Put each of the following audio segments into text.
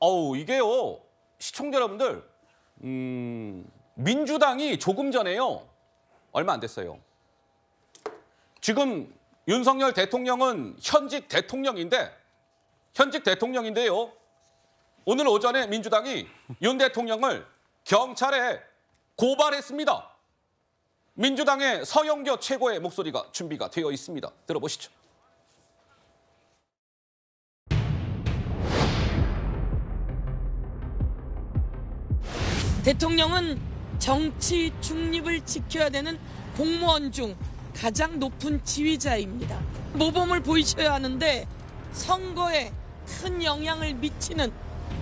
어우, 이게요. 시청자 여러분들, 음, 민주당이 조금 전에요. 얼마 안 됐어요. 지금 윤석열 대통령은 현직 대통령인데, 현직 대통령인데요. 오늘 오전에 민주당이 윤 대통령을 경찰에 고발했습니다. 민주당의 서영교 최고의 목소리가 준비가 되어 있습니다. 들어보시죠. 대통령은 정치 중립을 지켜야 되는 공무원 중 가장 높은 지휘자입니다. 모범을 보이셔야 하는데 선거에 큰 영향을 미치는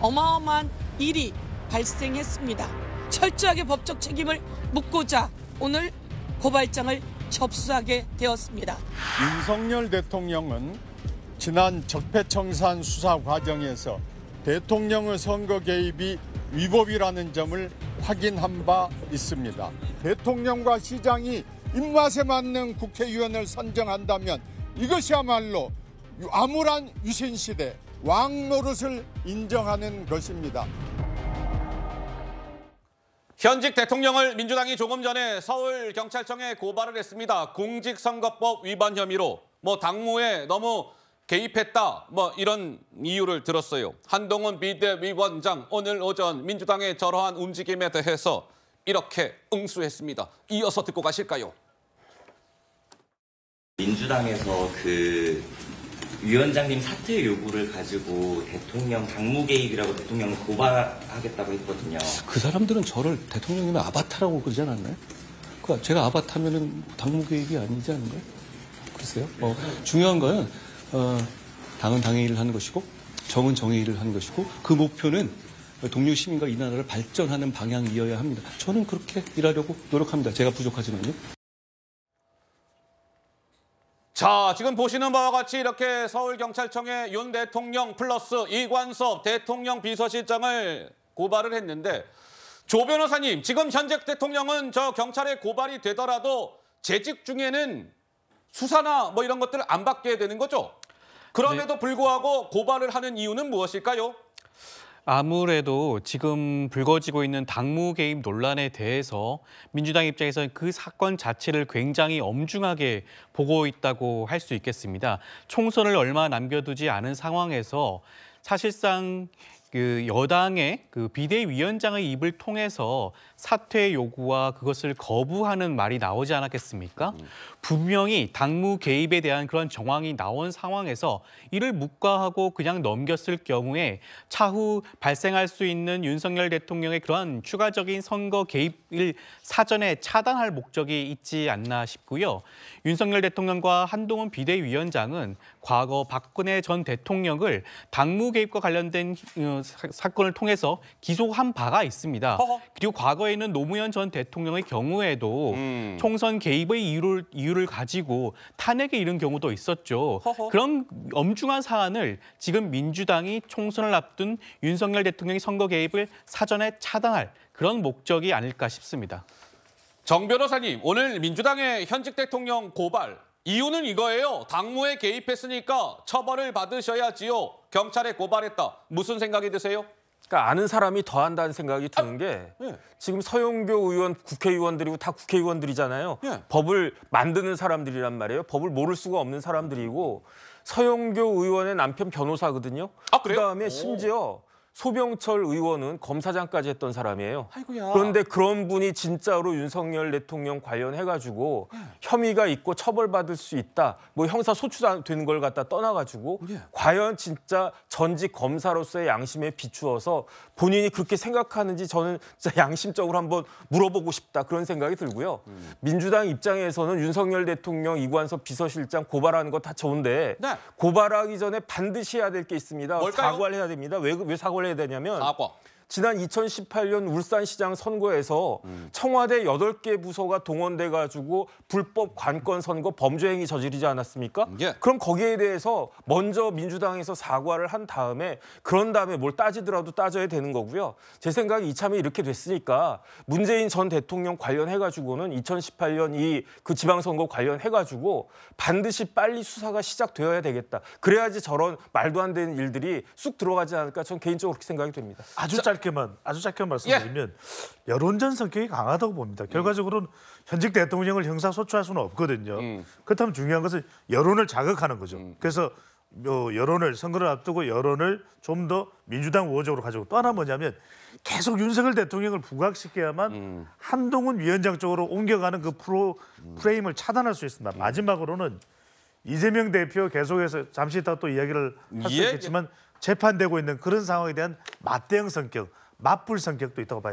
어마어마한 일이 발생했습니다. 철저하게 법적 책임을 묻고자 오늘 고발장을 접수하게 되었습니다. 윤석열 대통령은 지난 적폐청산 수사 과정에서 대통령의 선거 개입이 위법이라는 점을 확인한 바 있습니다. 대통령과 시장이 입맛에 맞는 국회의원을 선정한다면 이것이야말로 암울한 유신시대 왕노릇을 인정하는 것입니다. 현직 대통령을 민주당이 조금 전에 서울경찰청에 고발을 했습니다. 공직선거법 위반 혐의로 뭐 당무에 너무 개입했다 뭐 이런 이유를 들었어요. 한동훈 비대위원장 오늘 오전 민주당의 저러한 움직임에 대해서 이렇게 응수했습니다. 이어서 듣고 가실까요? 민주당에서 그 위원장님 사퇴 요구를 가지고 대통령 당무 개입이라고 대통령 을 고발하겠다고 했거든요. 그 사람들은 저를 대통령이나 아바타라고 그러지 않았나요? 그러니까 제가 아바타면 당무 개입이 아니지 않은가요? 글쎄요. 뭐 중요한 건 어, 당은 당의 일을 하는 것이고 정은 정의 일을 하는 것이고 그 목표는 동료 시민과 이 나라를 발전하는 방향이어야 합니다. 저는 그렇게 일하려고 노력합니다. 제가 부족하지만요. 자, 지금 보시는 바와 같이 이렇게 서울경찰청의윤 대통령 플러스 이관섭 대통령 비서실장을 고발을 했는데 조 변호사님, 지금 현재 대통령은 저 경찰에 고발이 되더라도 재직 중에는 수사나 뭐 이런 것들을 안 받게 되는 거죠. 그럼에도 네. 불구하고 고발을 하는 이유는 무엇일까요? 아무래도 지금 불거지고 있는 당무 개입 논란에 대해서 민주당 입장에서는 그 사건 자체를 굉장히 엄중하게 보고 있다고 할 수 있겠습니다. 총선을 얼마 남겨두지 않은 상황에서 사실상 그 여당의 그 비대위원장의 입을 통해서 사퇴 요구와 그것을 거부하는 말이 나오지 않았겠습니까? 음. 분명히 당무 개입에 대한 그런 정황이 나온 상황에서 이를 묵과하고 그냥 넘겼을 경우에 차후 발생할 수 있는 윤석열 대통령의 그러한 추가적인 선거 개입을 사전에 차단할 목적이 있지 않나 싶고요. 윤석열 대통령과 한동훈 비대위원장은 과거 박근혜 전 대통령을 당무 개입과 관련된 어, 사건을 통해서 기소한 바가 있습니다. 그리고 과거에는 노무현 전 대통령의 경우에도 음. 총선 개입의 이유를, 이유를 가지고 탄핵에 이른 경우도 있었죠. 그런 엄중한 사안을 지금 민주당이 총선을 앞둔 윤석열 대통령이 선거 개입을 사전에 차단할 그런 목적이 아닐까 싶습니다. 정 변호사님, 오늘 민주당의 현직 대통령 고발 이유는 이거예요. 당무에 개입했으니까 처벌을 받으셔야지요. 경찰에 고발했다. 무슨 생각이 드세요? 그러니까 아는 사람이 더한다는 생각이 드는 아, 게 예. 지금 서영교 의원 국회의원들이고 다 국회의원들이잖아요. 예. 법을 만드는 사람들이란 말이에요. 법을 모를 수가 없는 사람들이고 서영교 의원의 남편 변호사거든요. 아, 그 그다음에 심지어 오. 소병철 의원은 검사장까지 했던 사람이에요. 아이고야. 그런데 그런 분이 진짜로 윤석열 대통령 관련해가지고 예. 혐의가 있고 처벌받을 수 있다. 뭐 형사 소추되는 걸 갖다 떠나가지고 예. 과연 진짜 전직 검사로서의 양심에 비추어서 본인이 그렇게 생각하는지 저는 진짜 양심적으로 한번 물어보고 싶다 그런 생각이 들고요. 음. 민주당 입장에서는 윤석열 대통령 이관섭 비서실장 고발하는 거 다 좋은데 네. 고발하기 전에 반드시 해야 될 게 있습니다. 뭘까요? 사과를 해야 됩니다. 왜, 왜 사과를 올야 되냐면 사과. 아, 지난 2018년 울산시장 선거에서 음. 청와대 8개 부서가 동원돼 가지고 불법 관건 선거 범죄 행위 저지르지 않았습니까? 예. 그럼 거기에 대해서 먼저 민주당에서 사과를 한 다음에 그런 다음에 뭘 따지더라도 따져야 되는 거고요. 제 생각에 이참에 이렇게 됐으니까 문재인 전 대통령 관련해 가지고는 2018년 이 그 지방선거 관련해 가지고 반드시 빨리 수사가 시작되어야 되겠다. 그래야지 저런 말도 안 되는 일들이 쑥 들어가지 않을까 저는 개인적으로 그렇게 생각이 됩니다. 아주 짧 짧게만 아주 짧게만 예. 말씀드리면 예. 여론전 성격이 강하다고 봅니다. 결과적으로는 현직 대통령을 형사 소추할 수는 없거든요. 음. 그렇다면 중요한 것은 여론을 자극하는 거죠. 음. 그래서 뭐 여론을 선거를 앞두고 여론을 좀 더 민주당 우호적으로 가지고 또 하나 뭐냐면 계속 윤석열 대통령을 부각시켜야만 음. 한동훈 위원장 쪽으로 옮겨가는 그 프로 프레임을 차단할 수 있습니다. 음. 마지막으로는 이재명 대표 계속해서 잠시 이따 또 이야기를 할수 예. 있겠지만 재판되고 있는 그런 상황에 대한 맞대응 성격, 맞불 성격도 있다고 봐요.